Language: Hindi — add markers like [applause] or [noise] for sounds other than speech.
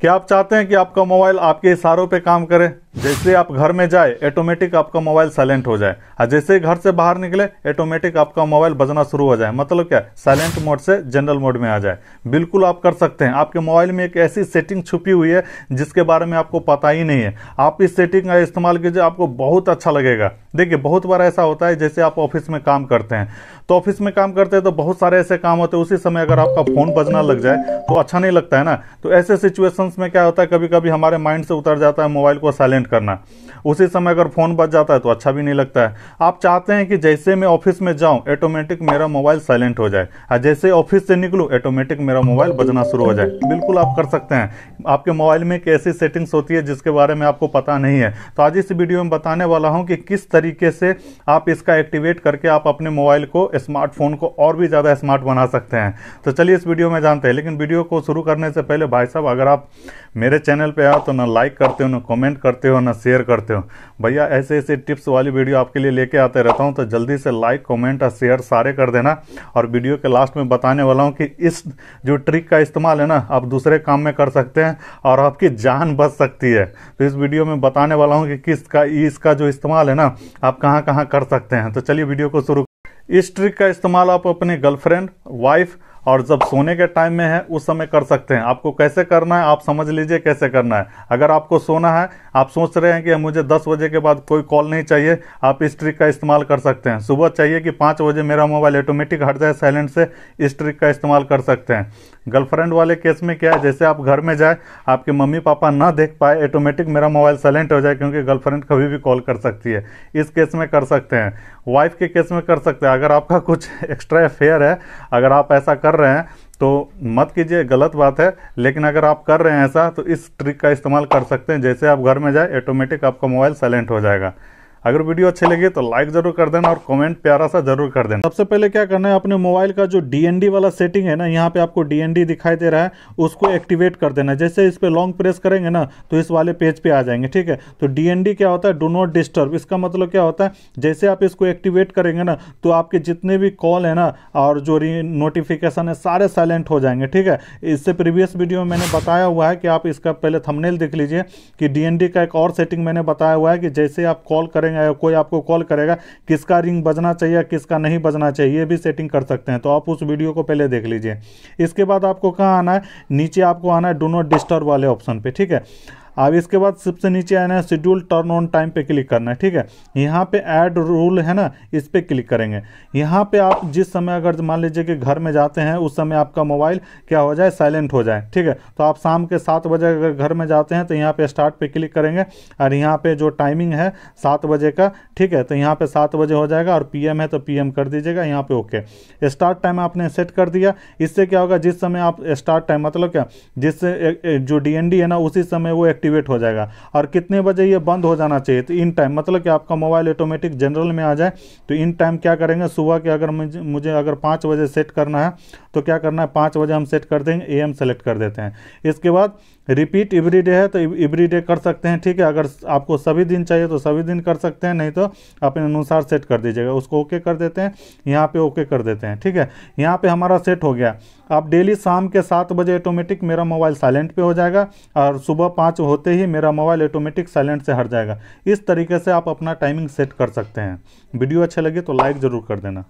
क्या आप चाहते हैं कि आपका मोबाइल आपके इशारों पे काम करे जैसे आप घर में जाए ऑटोमेटिक आपका मोबाइल साइलेंट हो जाए और जैसे ही घर से बाहर निकले ऑटोमेटिक आपका मोबाइल बजना शुरू हो जाए मतलब क्या साइलेंट मोड से जनरल मोड में आ जाए बिल्कुल आप कर सकते हैं आपके मोबाइल में एक ऐसी सेटिंग छुपी हुई है जिसके बारे में आपको पता ही नहीं है आप इस सेटिंग का इस्तेमाल कीजिए आपको बहुत अच्छा लगेगा देखिए बहुत बार ऐसा होता है जैसे आप ऑफिस में काम करते हैं तो ऑफिस में काम करते हैं तो बहुत सारे ऐसे काम होते हैं उसी समय अगर आपका फोन बजना लग जाए तो अच्छा नहीं लगता है ना तो ऐसे सिचुएशंस में क्या होता है कभी कभी हमारे माइंड से उतर जाता है मोबाइल को साइलेंट पेमेंट करना उसी समय अगर फ़ोन बच जाता है तो अच्छा भी नहीं लगता है आप चाहते हैं कि जैसे मैं ऑफिस में जाऊं ऑटोमेटिक मेरा मोबाइल साइलेंट हो जाए और हाँ, जैसे ऑफिस से निकलूं ऑटोमेटिक मेरा मोबाइल बजना शुरू हो जाए बिल्कुल आप कर सकते हैं आपके मोबाइल में एक ऐसी सेटिंग्स होती है जिसके बारे में आपको पता नहीं है तो आज इस वीडियो में बताने वाला हूँ कि किस तरीके से आप इसका एक्टिवेट करके आप अपने मोबाइल को स्मार्टफोन को और भी ज़्यादा स्मार्ट बना सकते हैं तो चलिए इस वीडियो में जानते हैं लेकिन वीडियो को शुरू करने से पहले भाई साहब अगर आप मेरे चैनल पर आओ तो ना लाइक करते हो ना कॉमेंट करते हो वरना शेयर करते हो भैया ऐसे ऐसे टिप्स वाली वीडियो आपके लिए लेके आते रहता हूँ तो जल्दी से लाइक कमेंट और शेयर सारे कर देना और वीडियो के लास्ट में बताने वाला हूँ कि इस जो ट्रिक का इस्तेमाल है ना आप दूसरे काम में कर सकते हैं और आपकी जान बच सकती है तो इस वीडियो में बताने वाला हूँ कि किस का इसका जो इस्तेमाल है ना आप कहाँ कहाँ कर सकते हैं तो चलिए वीडियो को शुरू इस ट्रिक का इस्तेमाल आप अपने गर्लफ्रेंड वाइफ और जब सोने के टाइम में है उस समय कर सकते हैं आपको कैसे करना है आप समझ लीजिए कैसे करना है अगर आपको सोना है आप सोच रहे हैं कि मुझे 10 बजे के बाद कोई कॉल नहीं चाहिए आप इस ट्रिक का इस्तेमाल कर सकते हैं सुबह चाहिए कि 5 बजे मेरा मोबाइल ऑटोमेटिक हट जाए साइलेंट से इस ट्रिक का इस्तेमाल कर सकते हैं गर्लफ्रेंड वाले केस में क्या है जैसे आप घर में जाए आपके मम्मी पापा ना देख पाए ऑटोमेटिक मेरा मोबाइल साइलेंट हो जाए क्योंकि गर्लफ्रेंड कभी भी कॉल कर सकती है इस केस में कर सकते हैं वाइफ के केस में कर सकते हैं अगर आपका कुछ एक्स्ट्रा [laughs] अफेयर है अगर आप ऐसा कर रहे हैं तो मत कीजिए गलत बात है लेकिन अगर आप कर रहे हैं ऐसा तो इस ट्रिक का इस्तेमाल कर सकते हैं जैसे आप घर में जाए ऑटोमेटिक आपका मोबाइल साइलेंट हो जाएगा अगर वीडियो अच्छी लगी तो लाइक जरूर कर देना और कमेंट प्यारा सा जरूर कर देना सबसे पहले क्या करना है अपने मोबाइल का जो डी वाला सेटिंग है ना यहाँ पे आपको डी दिखाई दे रहा है उसको एक्टिवेट कर देना जैसे इस पर लॉन्ग प्रेस करेंगे ना तो इस वाले पेज पे आ जाएंगे ठीक है तो डीएनडी क्या होता है डो नॉट डिस्टर्ब इसका मतलब क्या होता है जैसे आप इसको एक्टिवेट करेंगे ना तो आपके जितने भी कॉल है ना और जो नोटिफिकेशन है सारे साइलेंट हो जाएंगे ठीक है इससे प्रीवियस वीडियो में मैंने बताया हुआ है कि आप इसका पहले थमनेल देख लीजिए कि डीएनडी का एक और सेटिंग मैंने बताया हुआ है कि जैसे आप कॉल करेंगे करेंगे कोई आपको कॉल करेगा किसका रिंग बजना चाहिए किसका नहीं बजना चाहिए ये भी सेटिंग कर सकते हैं तो आप उस वीडियो को पहले देख लीजिए इसके बाद आपको कहाँ आना है नीचे आपको आना है डो नॉट डिस्टर्ब वाले ऑप्शन पर ठीक है अब इसके बाद सबसे नीचे आना है शेड्यूल टर्न ऑन टाइम पे क्लिक करना है ठीक है यहाँ पे ऐड रूल है ना इस पर क्लिक करेंगे यहाँ पे आप जिस समय अगर मान लीजिए कि घर में जाते हैं उस समय आपका मोबाइल क्या हो जाए साइलेंट हो जाए ठीक है तो आप शाम के सात बजे अगर घर में जाते हैं तो यहाँ पे स्टार्ट पे क्लिक करेंगे और यहाँ पे जो टाइमिंग है सात बजे का ठीक है तो यहाँ पे सात बजे हो जाएगा और पी है तो पी कर दीजिएगा यहाँ पे ओके स्टार्ट टाइम आपने सेट कर दिया इससे क्या होगा जिस समय आप स्टार्ट टाइम मतलब क्या जिससे जो डी है ना उसी समय वो एक्टिव एक्टिवेट हो जाएगा और कितने बजे ये बंद हो जाना चाहिए तो इन टाइम मतलब कि आपका मोबाइल ऑटोमेटिक जनरल में आ जाए तो इन टाइम क्या करेंगे सुबह के अगर मुझे अगर पाँच बजे सेट करना है तो क्या करना है पाँच बजे हम सेट कर देंगे ए एम सेलेक्ट कर देते हैं इसके बाद रिपीट एवरी डे है तो एवरी डे कर सकते हैं ठीक है अगर आपको सभी दिन चाहिए तो सभी दिन कर सकते हैं नहीं तो अपने अनुसार सेट कर दीजिएगा उसको ओके कर देते हैं यहाँ पे ओके कर देते हैं ठीक है यहाँ पे हमारा सेट हो गया आप डेली शाम के सात बजे ऑटोमेटिक मेरा मोबाइल साइलेंट पे हो जाएगा और सुबह पाँच होते ही मेरा मोबाइल ऑटोमेटिक साइलेंट से हट जाएगा इस तरीके से आप अपना टाइमिंग सेट कर सकते हैं वीडियो अच्छा लगे तो लाइक ज़रूर कर देना